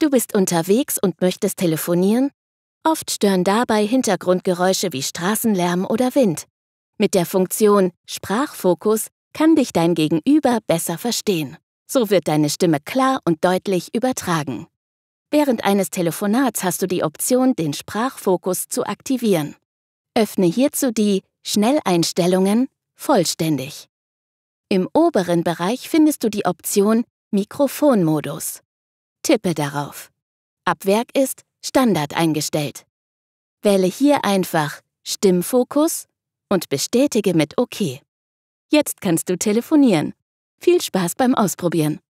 Du bist unterwegs und möchtest telefonieren? Oft stören dabei Hintergrundgeräusche wie Straßenlärm oder Wind. Mit der Funktion Sprachfokus kann dich dein Gegenüber besser verstehen. So wird deine Stimme klar und deutlich übertragen. Während eines Telefonats hast du die Option, den Sprachfokus zu aktivieren. Öffne hierzu die Schnelleinstellungen vollständig. Im oberen Bereich findest du die Option Mikrofonmodus. Tippe darauf. Ab Werk ist Standard eingestellt. Wähle hier einfach Stimmfokus und bestätige mit OK. Jetzt kannst du telefonieren. Viel Spaß beim Ausprobieren.